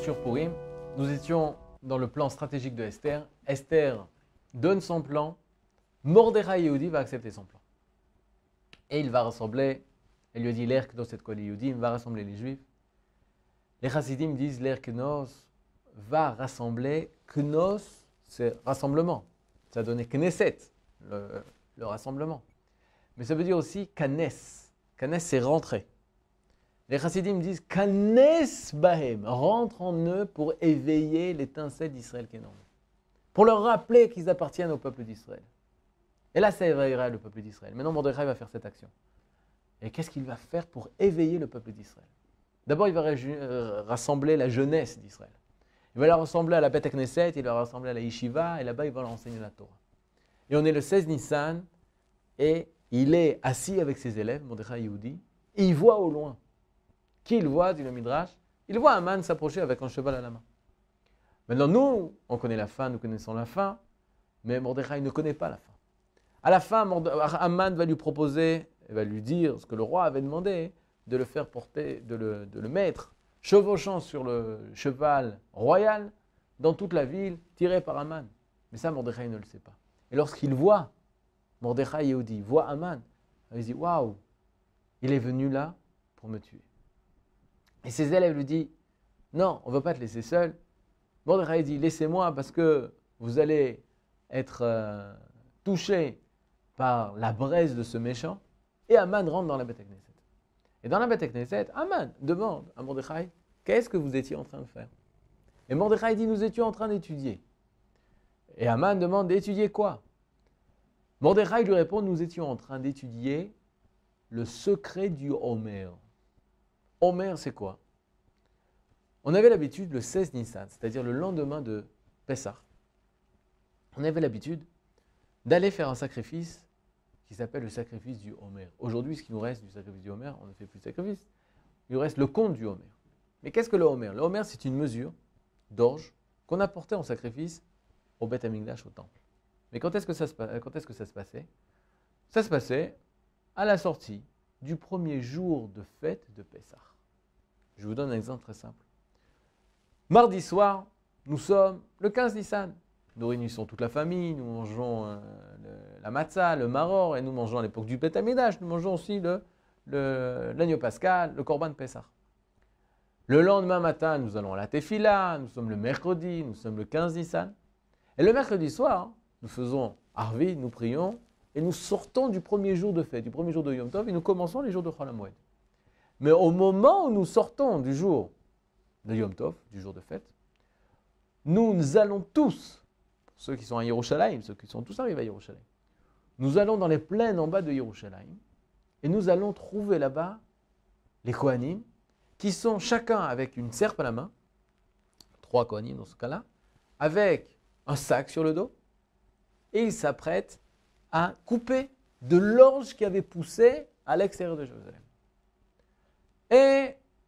sur Purim, nous étions dans le plan stratégique de Esther. Esther donne son plan. Mordechai Yehudi va accepter son plan. Et il va rassembler, Elle lui dit dans cette Kol Yehudi, va rassembler les Juifs. Les Hasidim disent nos va rassembler. Knos, c'est rassemblement. Ça donnait Knesset, le, le, rassemblement. Mais ça veut dire aussi Kness. Kness, c'est rentrer. Les chassidim disent Kanes Bahem, rentre en eux pour éveiller l'étincelle d'Israël qui est Pour leur rappeler qu'ils appartiennent au peuple d'Israël. Et là, ça éveillera le peuple d'Israël. Maintenant, Mordechai va faire cette action. Et qu'est-ce qu'il va faire pour éveiller le peuple d'Israël D'abord, il va euh, rassembler la jeunesse d'Israël. Il va la rassembler à la Beth Knesset, il va la rassembler à la Yeshiva, et là-bas, il va leur enseigner la Torah. Et on est le 16 Nissan, et il est assis avec ses élèves, Mordechai youdi. et il voit au loin qui il voit dit le Midrash Il voit Aman s'approcher avec un cheval à la main. Maintenant, nous, on connaît la fin, nous connaissons la fin, mais Mordechai ne connaît pas la fin. À la fin, Aman va lui proposer, va lui dire ce que le roi avait demandé, de le faire porter, de le, mettre chevauchant sur le cheval royal dans toute la ville, tiré par Aman. Mais ça, Mordechai ne le sait pas. Et lorsqu'il voit, Mordechai dit, voit Aman, il dit Waouh, il est venu là pour me tuer. Et ses élèves lui disent Non, on ne veut pas te laisser seul. Mordechai dit Laissez-moi parce que vous allez être euh, touché par la braise de ce méchant. Et Aman rentre dans la bête Knesset. Et dans la Beth Knesset, Aman demande à Mordechai Qu'est-ce que vous étiez en train de faire Et Mordechai dit Nous étions en train d'étudier. Et Aman demande étudier quoi Mordechai lui répond Nous étions en train d'étudier le secret du Homer. Homer, c'est quoi On avait l'habitude le 16 Nissan, c'est-à-dire le lendemain de Pessah, on avait l'habitude d'aller faire un sacrifice qui s'appelle le sacrifice du Homer. Aujourd'hui, ce qui nous reste du sacrifice du Homer, on ne fait plus de sacrifice, il nous reste le compte du Homer. Mais qu'est-ce que le Homer Le Homer, c'est une mesure d'orge qu'on apportait en sacrifice au Beth Amigdash, au temple. Mais quand est-ce que ça se, quand est-ce que ça se passait Ça se passait à la sortie du premier jour de fête de Pessah. Je vous donne un exemple très simple. Mardi soir, nous sommes le 15 Nissan. Nous réunissons toute la famille, nous mangeons euh, la matzah, le maror, et nous mangeons à l'époque du bétamédage, nous mangeons aussi l'agneau le, pascal, le corban Pessah. Le lendemain matin, nous allons à la tefila, nous sommes le mercredi, nous sommes le 15 Nissan. Et le mercredi soir, nous faisons harvi, nous prions, et nous sortons du premier jour de fête, du premier jour de Yom Tov, et nous commençons les jours de Khalamouet. Mais au moment où nous sortons du jour de Yom Tov, du jour de fête, nous, allons tous, ceux qui sont à Yerushalayim, ceux qui sont tous arrivés à Yerushalayim, nous allons dans les plaines en bas de Yerushalayim et nous allons trouver là-bas les Kohanim qui sont chacun avec une serpe à la main, trois Kohanim dans ce cas-là, avec un sac sur le dos et ils s'apprêtent à couper de l'orge qui avait poussé à l'extérieur de Jérusalem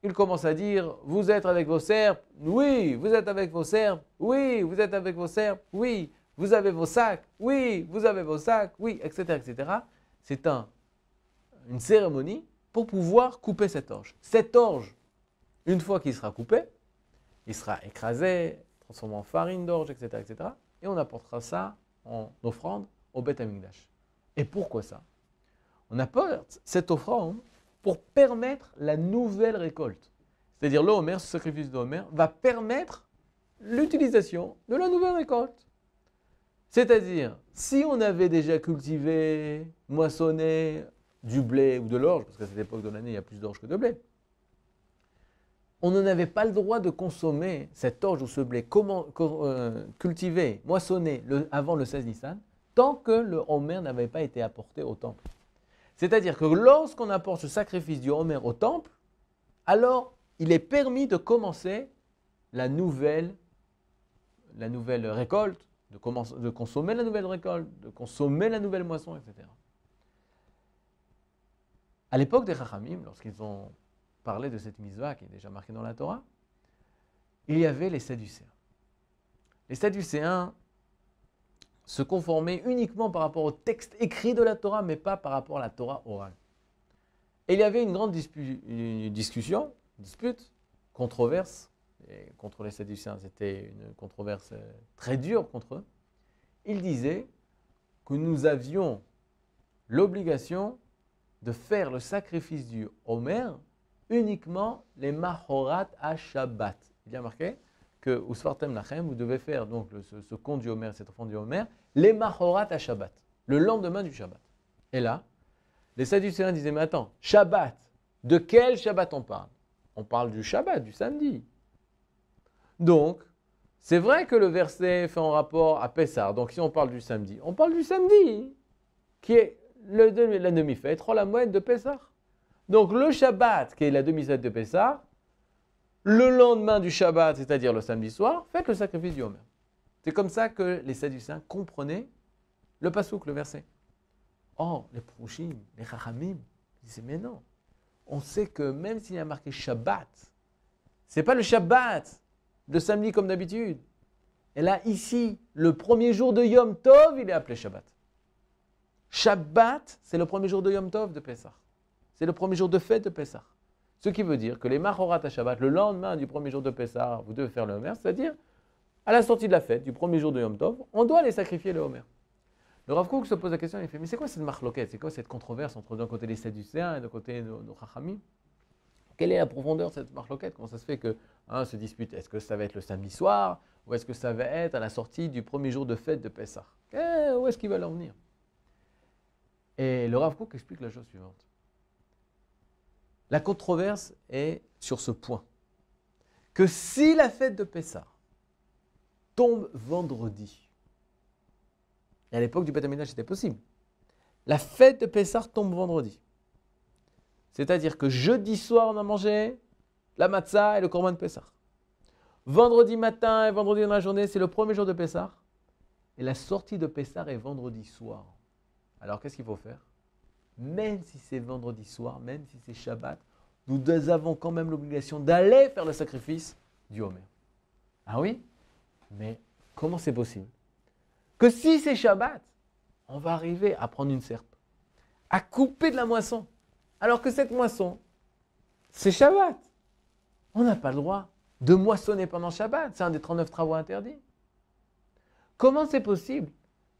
il commence à dire Vous êtes avec vos serpes Oui, vous êtes avec vos serbes Oui, vous êtes avec vos serpes Oui, vous avez vos sacs Oui, vous avez vos sacs Oui, etc. etc. C'est une cérémonie pour pouvoir couper cette orge. Cette orge, une fois qu'il sera coupé, il sera écrasé, transformé en farine d'orge, etc., etc. Et on apportera ça en offrande au Beth Et pourquoi ça On apporte cette offrande pour permettre la nouvelle récolte. C'est-à-dire le Homer, ce sacrifice de Homer, va permettre l'utilisation de la nouvelle récolte. C'est-à-dire, si on avait déjà cultivé, moissonné du blé ou de l'orge, parce qu'à cette époque de l'année, il y a plus d'orge que de blé, on n'avait pas le droit de consommer cette orge ou ce blé comment, euh, cultivé, moissonné avant le 16 Nissan, tant que le Homer n'avait pas été apporté au temple. C'est-à-dire que lorsqu'on apporte ce sacrifice du homer au temple, alors il est permis de commencer la nouvelle, la nouvelle récolte, de, consommer la nouvelle récolte, de consommer la nouvelle moisson, etc. À l'époque des Rachamim, lorsqu'ils ont parlé de cette misva qui est déjà marquée dans la Torah, il y avait les Sadducéens. Les Sadducéens se conformer uniquement par rapport au texte écrit de la Torah, mais pas par rapport à la Torah orale. Et il y avait une grande discussion, dispute, controverse, et contre les Sadducéens, c'était une controverse euh, très dure contre eux. Ils disaient que nous avions l'obligation de faire le sacrifice du Homer uniquement les Mahorat à Shabbat. Il marqué que Usfartem Lachem, vous devez faire donc ce, ce conte du Homer, cette fondue du Homer, les Mahorat à Shabbat, le lendemain du Shabbat. Et là, les Sadducéens disaient, mais attends, Shabbat, de quel Shabbat on parle On parle du Shabbat, du samedi. Donc, c'est vrai que le verset fait en rapport à Pessah, Donc, si on parle du samedi, on parle du samedi, qui est le, la demi-fête, la moyenne de Pessah. Donc, le Shabbat, qui est la demi-fête de Pessah, le lendemain du Shabbat, c'est-à-dire le samedi soir, faites le sacrifice du Yom. C'est comme ça que les Sadducéens comprenaient le pasouk, le verset. Or, les Prouchim, les Rahamim, ils disaient Mais non, on sait que même s'il y a marqué Shabbat, c'est pas le Shabbat, de samedi comme d'habitude. Et là, ici, le premier jour de Yom Tov, il est appelé Shabbat. Shabbat, c'est le premier jour de Yom Tov de Pessah. C'est le premier jour de fête de Pessah. Ce qui veut dire que les Mahorat à Shabbat, le lendemain du premier jour de Pessah, vous devez faire le Homer, c'est-à-dire à la sortie de la fête, du premier jour de Yom Tov, on doit les sacrifier le Homer. Le Rav Kook se pose la question, il fait Mais c'est quoi cette marloquette C'est quoi cette controverse entre d'un côté les Sadducéens et d'un côté nos, nos Quelle est la profondeur de cette marloquette Comment ça se fait que hein, se dispute Est-ce que ça va être le samedi soir ou est-ce que ça va être à la sortie du premier jour de fête de Pessah eh, Où est-ce qu'ils va en venir Et le Rav Kook explique la chose suivante la controverse est sur ce point. Que si la fête de Pessah tombe vendredi, à l'époque du pétaménage c'était possible, la fête de Pessah tombe vendredi. C'est-à-dire que jeudi soir on a mangé la matzah et le corban de Pessah. Vendredi matin et vendredi dans la journée, c'est le premier jour de Pessah. Et la sortie de Pessah est vendredi soir. Alors qu'est-ce qu'il faut faire même si c'est vendredi soir, même si c'est Shabbat, nous avons quand même l'obligation d'aller faire le sacrifice du Homer. Ah oui Mais comment c'est possible Que si c'est Shabbat, on va arriver à prendre une serpe, à couper de la moisson, alors que cette moisson, c'est Shabbat. On n'a pas le droit de moissonner pendant Shabbat, c'est un des 39 travaux interdits. Comment c'est possible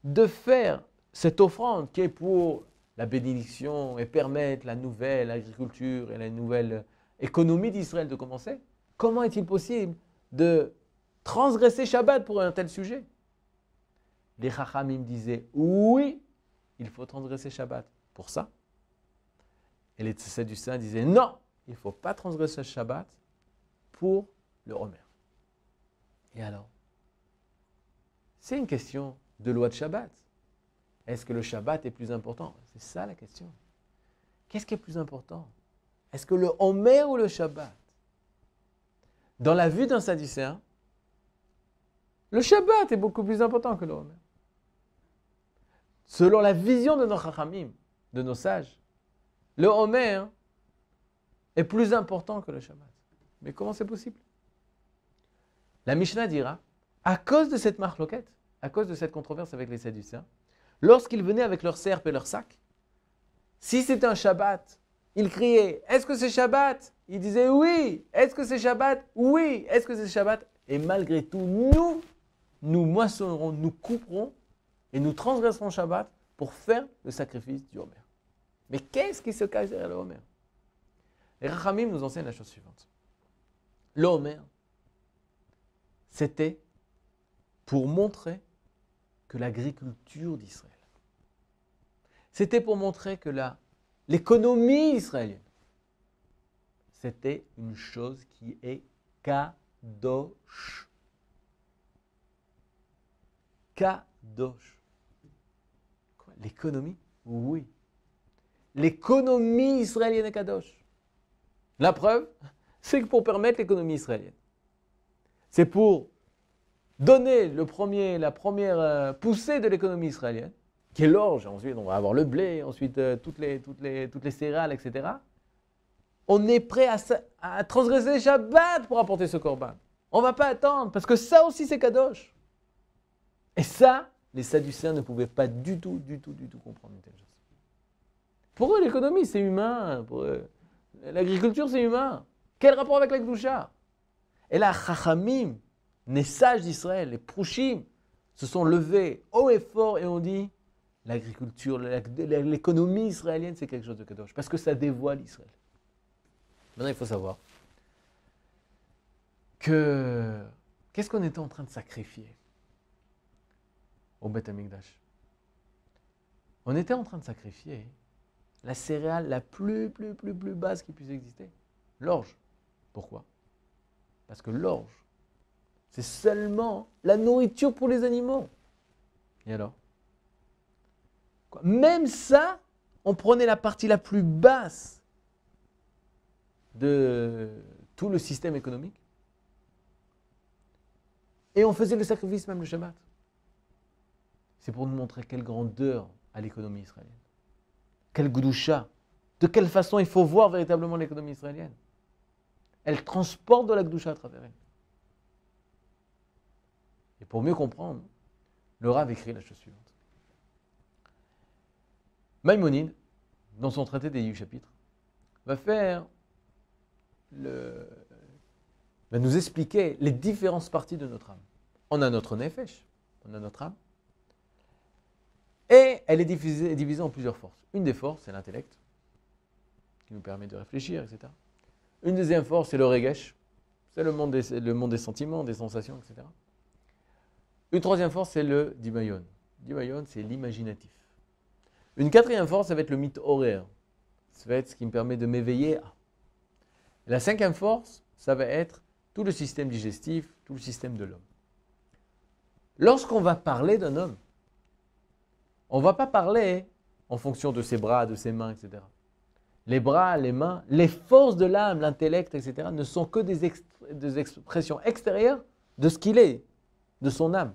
de faire cette offrande qui est pour la bénédiction et permettre la nouvelle agriculture et la nouvelle économie d'Israël de commencer, comment est-il possible de transgresser Shabbat pour un tel sujet Les Chachamim disaient oui, il faut transgresser Shabbat pour ça. Et les Tessés du Saint disaient non, il ne faut pas transgresser Shabbat pour le romain Et alors C'est une question de loi de Shabbat. Est-ce que le Shabbat est plus important C'est ça la question. Qu'est-ce qui est plus important Est-ce que le Homer ou le Shabbat Dans la vue d'un Sadducéen, le Shabbat est beaucoup plus important que le Homer. Selon la vision de nos Chachamim, de nos sages, le Homer est plus important que le Shabbat. Mais comment c'est possible La Mishnah dira, à cause de cette loquette, à cause de cette controverse avec les Sadducéens, lorsqu'ils venaient avec leur serpe et leur sac, si c'était un Shabbat, ils criaient Est-ce que c'est Shabbat Ils disaient Oui Est-ce que c'est Shabbat Oui Est-ce que c'est Shabbat Et malgré tout, nous, nous moissonnerons, nous couperons et nous transgresserons Shabbat pour faire le sacrifice du Homer. Mais qu'est-ce qui se cache derrière le Homer Rachamim nous enseigne la chose suivante Le Homer, c'était pour montrer que l'agriculture d'Israël, c'était pour montrer que l'économie israélienne, c'était une chose qui est kadosh. Kadosh. L'économie Oui. L'économie israélienne est kadosh. La preuve, c'est que pour permettre l'économie israélienne, c'est pour donner le premier, la première euh, poussée de l'économie israélienne, qui est l'orge, ensuite on va avoir le blé, ensuite euh, toutes, les, toutes, les, toutes les céréales, etc. On est prêt à, transgresser transgresser Shabbat pour apporter ce corban. On ne va pas attendre, parce que ça aussi c'est Kadosh. Et ça, les Sadducéens ne pouvaient pas du tout, du tout, du tout comprendre une chose. Pour eux, l'économie, c'est humain. Pour l'agriculture, c'est humain. Quel rapport avec la Gdoucha Et là, Chachamim, les sages d'Israël, les Prouchim, se sont levés haut et fort et ont dit l'agriculture, l'économie israélienne, c'est quelque chose de kadosh, parce que ça dévoile Israël. Maintenant, il faut savoir que qu'est-ce qu'on était en train de sacrifier au Beth Amikdash On était en train de sacrifier la céréale la plus, plus, plus, plus basse qui puisse exister, l'orge. Pourquoi Parce que l'orge, c'est seulement la nourriture pour les animaux. Et alors même ça, on prenait la partie la plus basse de tout le système économique. Et on faisait le sacrifice même le Shabbat. C'est pour nous montrer quelle grandeur à l'économie israélienne. Quel goudoucha. De quelle façon il faut voir véritablement l'économie israélienne. Elle transporte de la gdoucha à travers elle. Et pour mieux comprendre, le avait écrit la chose suivante. Maïmonide, dans son traité des huit chapitres, va faire nous expliquer les différentes parties de notre âme. On a notre nefesh, on a notre âme, et elle est divisée, en plusieurs forces. Une des forces, c'est l'intellect, qui nous permet de réfléchir, etc. Une deuxième force, c'est le regesh, c'est le, monde le monde des sentiments, des sensations, etc. Une troisième force, c'est le dimayon. Dimayon, c'est l'imaginatif. Une quatrième force, ça va être le mythe horaire. Ça va être ce qui me permet de m'éveiller. La cinquième force, ça va être tout le système digestif, tout le système de l'homme. Lorsqu'on va parler d'un homme, on ne va pas parler en fonction de ses bras, de ses mains, etc. Les bras, les mains, les forces de l'âme, l'intellect, etc., ne sont que des, expressions extérieures de ce qu'il est, de son âme.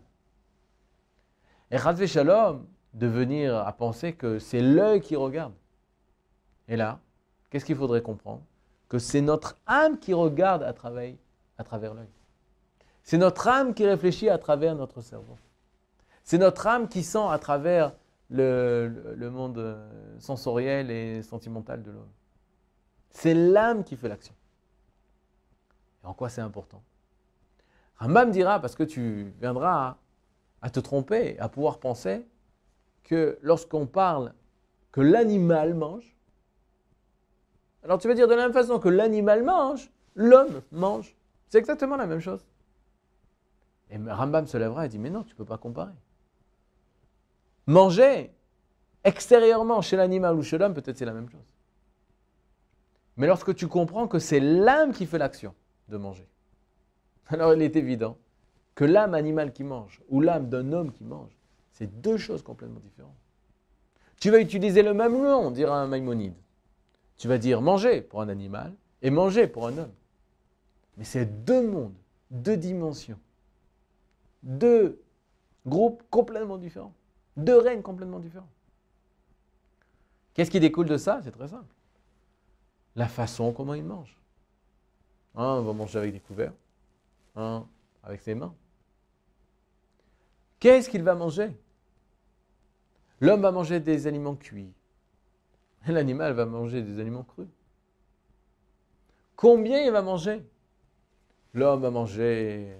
Et Shalom, de venir à penser que c'est l'œil qui regarde. Et là, qu'est-ce qu'il faudrait comprendre Que c'est notre âme qui regarde à travers, à travers l'œil. C'est notre âme qui réfléchit à travers notre cerveau. C'est notre âme qui sent à travers le, monde euh, sensoriel et sentimental de l'homme. C'est l'âme qui fait l'action. Et en quoi c'est important Rambam dira, parce que tu viendras à te tromper, à pouvoir penser que lorsqu'on parle que l'animal mange, alors tu vas dire de la même façon que l'animal mange, l'homme mange. C'est exactement la même chose. Et Rambam se lèvera et dit, mais non, tu ne peux pas comparer. Manger extérieurement chez l'animal ou chez l'homme, peut-être c'est la même chose. Mais lorsque tu comprends que c'est l'âme qui fait l'action de manger, alors il est évident que l'âme animale qui mange ou l'âme d'un homme qui mange c'est deux choses complètement différentes. Tu vas utiliser le même nom, on dira un Maïmonide. Tu vas dire manger pour un animal et manger pour un homme. Mais c'est deux mondes, deux dimensions, deux groupes complètement différents, deux règnes complètement différents. Qu'est-ce qui découle de ça C'est très simple. La façon comment il mange. Un va manger avec des couverts, un avec ses mains. Qu'est-ce qu'il va manger L'homme va manger des aliments cuits. L'animal va manger des aliments crus. Combien il va manger L'homme va manger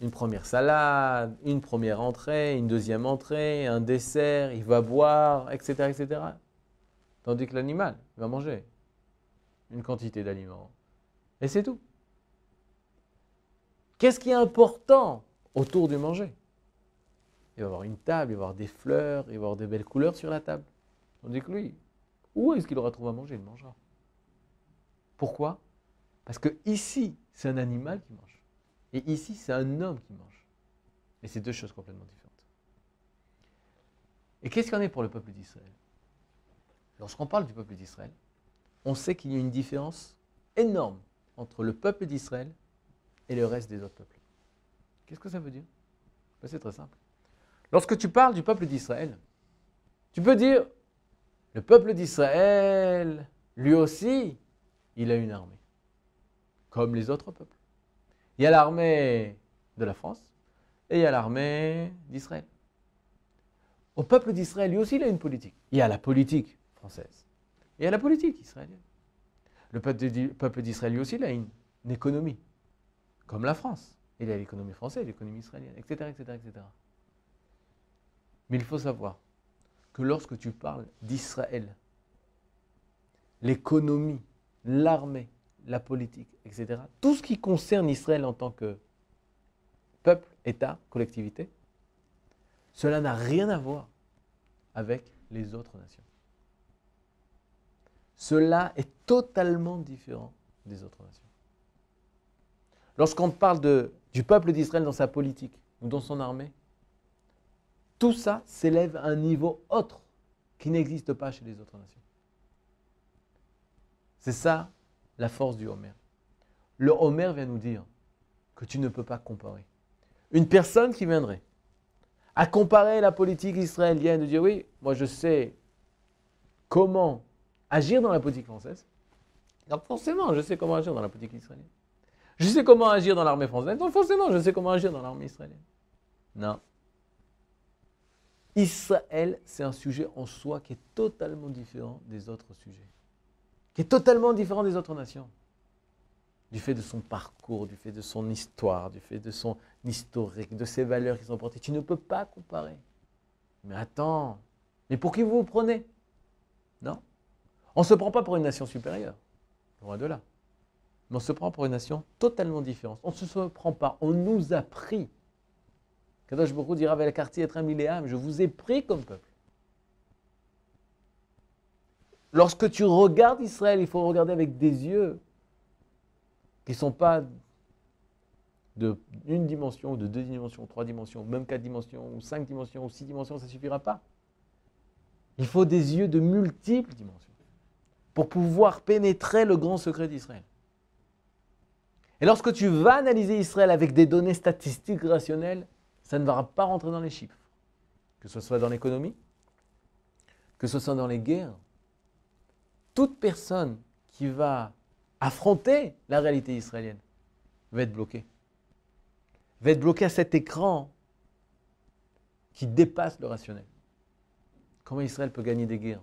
une première salade, une première entrée, une deuxième entrée, un dessert, il va boire, etc. etc. Tandis que l'animal va manger une quantité d'aliments. Et c'est tout. Qu'est-ce qui est important autour du manger il va y avoir une table, il va y avoir des fleurs, il va y avoir des belles couleurs sur la table. Tandis que lui, où est-ce qu'il aura trouvé à manger Il mangera. Pourquoi Parce que ici, c'est un animal qui mange. Et ici, c'est un homme qui mange. Et c'est deux choses complètement différentes. Et qu'est-ce qu'on est pour le peuple d'Israël Lorsqu'on parle du peuple d'Israël, on sait qu'il y a une différence énorme entre le peuple d'Israël et le reste des autres peuples. Qu'est-ce que ça veut dire ben, C'est très simple. Lorsque tu parles du peuple d'Israël, tu peux dire, le peuple d'Israël, lui aussi, il a une armée, comme les autres peuples. Il y a l'armée de la France et il y a l'armée d'Israël. Au peuple d'Israël, lui aussi, il a une politique. Il y a la politique française et il y a la politique israélienne. Le peuple d'Israël, lui aussi, il a une, une, économie, comme la France. Il y a l'économie française, l'économie israélienne, etc., etc., etc. Mais il faut savoir que lorsque tu parles d'Israël, l'économie, l'armée, la politique, etc., tout ce qui concerne Israël en tant que peuple, État, collectivité, cela n'a rien à voir avec les autres nations. Cela est totalement différent des autres nations. Lorsqu'on parle du peuple d'Israël dans sa politique ou dans son armée, tout ça s'élève à un niveau autre qui n'existe pas chez les autres nations. C'est ça la force du Homer. Le Homer vient nous dire que tu ne peux pas comparer. Une personne qui viendrait à comparer la politique israélienne, de dire oui, moi je sais comment agir dans la politique française, donc forcément je sais comment agir dans la politique israélienne. Je sais comment agir dans l'armée française, donc forcément je sais comment agir dans l'armée israélienne. Non. Israël, c'est un sujet en soi qui est totalement différent des autres sujets, qui est totalement différent des autres nations, du fait de son parcours, du fait de son histoire, du fait de son historique, de ses valeurs qui sont portées. Tu ne peux pas comparer. Mais attends, mais pour qui vous vous prenez Non. On ne se prend pas pour une nation supérieure, loin de là. Mais on se prend pour une nation totalement différente. On ne se prend pas, on nous a pris quartier être un je vous ai pris comme peuple. Lorsque tu regardes Israël, il faut regarder avec des yeux qui ne sont pas de une dimension, de deux dimensions, trois dimensions, même quatre dimensions, cinq dimensions, six dimensions, ça ne suffira pas. Il faut des yeux de multiples dimensions pour pouvoir pénétrer le grand secret d'Israël. Et lorsque tu vas analyser Israël avec des données statistiques rationnelles, ça ne va pas rentrer dans les chiffres. Que ce soit dans l'économie, que ce soit dans les guerres. Toute personne qui va affronter la réalité israélienne va être bloquée. Va être bloquée à cet écran qui dépasse le rationnel. Comment Israël peut gagner des guerres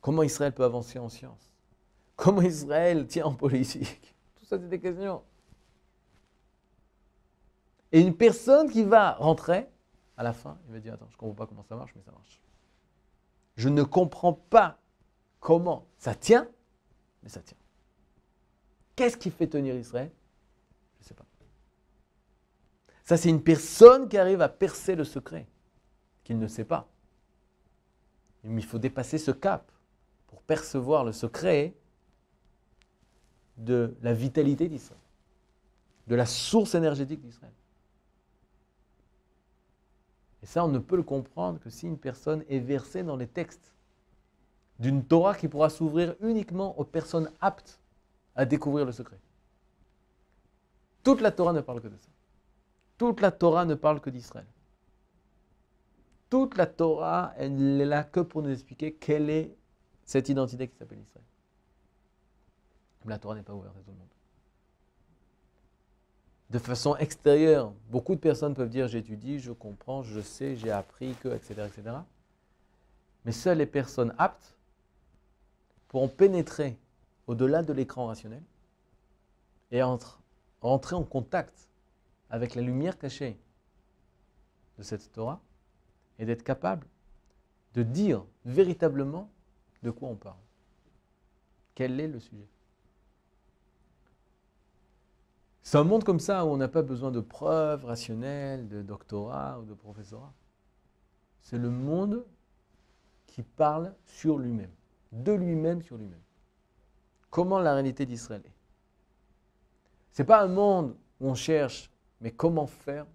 Comment Israël peut avancer en science Comment Israël tient en politique Tout ça, c'est des questions et une personne qui va rentrer, à la fin, il va dire Attends, je ne comprends pas comment ça marche, mais ça marche. Je ne comprends pas comment ça tient, mais ça tient. Qu'est-ce qui fait tenir Israël Je ne sais pas. Ça, c'est une personne qui arrive à percer le secret, qu'il ne sait pas. Mais il faut dépasser ce cap pour percevoir le secret de la vitalité d'Israël, de la source énergétique d'Israël. Et ça, on ne peut le comprendre que si une personne est versée dans les textes d'une Torah qui pourra s'ouvrir uniquement aux personnes aptes à découvrir le secret. Toute la Torah ne parle que de ça. Toute la Torah ne parle que d'Israël. Toute la Torah, elle n'est là que pour nous expliquer quelle est cette identité qui s'appelle Israël. La Torah n'est pas ouverte à tout le monde de façon extérieure. Beaucoup de personnes peuvent dire j'étudie, je comprends, je sais, j'ai appris que, etc., etc. Mais seules les personnes aptes pourront pénétrer au-delà de l'écran rationnel et rentrer entrer en contact avec la lumière cachée de cette Torah et d'être capable de dire véritablement de quoi on parle. Quel est le sujet C'est un monde comme ça où on n'a pas besoin de preuves rationnelles, de doctorat ou de professorat. C'est le monde qui parle sur lui-même, de lui-même sur lui-même. Comment la réalité d'Israël est. Ce n'est pas un monde où on cherche, mais comment faire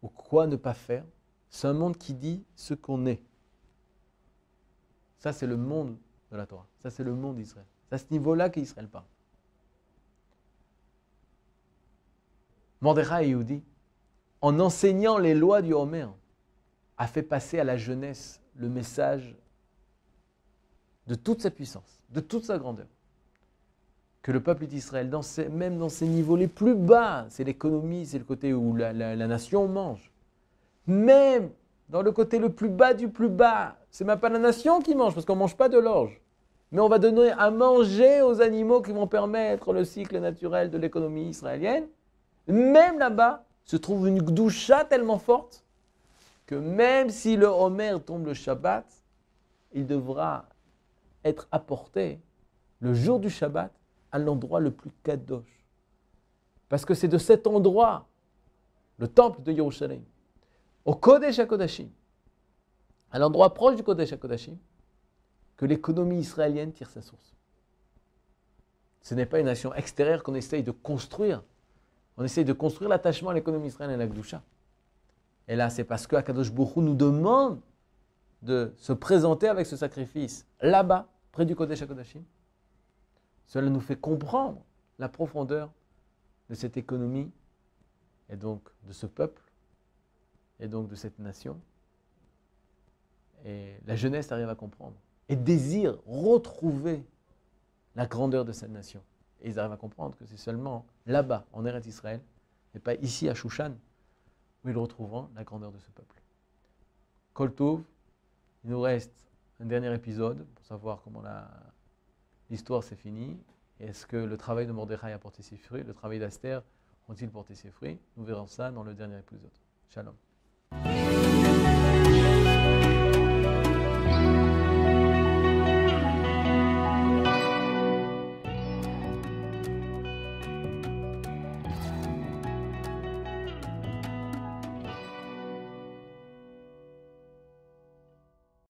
ou quoi ne pas faire. C'est un monde qui dit ce qu'on est. Ça, c'est le monde de la Torah. Ça, c'est le monde d'Israël. C'est à ce niveau-là qu'Israël parle. Mordechai Yehudi, en enseignant les lois du Homer, a fait passer à la jeunesse le message de toute sa puissance, de toute sa grandeur. Que le peuple d'Israël, dans même dans ses niveaux les plus bas, c'est l'économie, c'est le côté où la, nation mange, même dans le côté le plus bas du plus bas, c'est même pas la nation qui mange, parce qu'on ne mange pas de l'orge. Mais on va donner à manger aux animaux qui vont permettre le cycle naturel de l'économie israélienne. Même là-bas se trouve une gdoucha tellement forte que même si le Homer tombe le Shabbat, il devra être apporté le jour du Shabbat à l'endroit le plus kadosh. Parce que c'est de cet endroit, le temple de Yerushalayim, au Kodesh HaKodashim, à l'endroit proche du Kodesh HaKodashim, que l'économie israélienne tire sa source. Ce n'est pas une nation extérieure qu'on essaye de construire on essaye de construire l'attachement à l'économie israélienne et à la Et là, c'est parce que Akadosh Bourou nous demande de se présenter avec ce sacrifice là-bas, près du Kodesh Shakodachim. Cela nous fait comprendre la profondeur de cette économie et donc de ce peuple et donc de cette nation. Et la jeunesse arrive à comprendre et désire retrouver la grandeur de cette nation. Et ils arrivent à comprendre que c'est seulement là-bas, en Eretz Israël, et pas ici à Shushan, où ils retrouveront la grandeur de ce peuple. Koltov, il nous reste un dernier épisode pour savoir comment l'histoire s'est finie. Est-ce que le travail de Mordechai a porté ses fruits Le travail d'Aster, ont-ils porté ses fruits Nous verrons ça dans le dernier épisode. Shalom.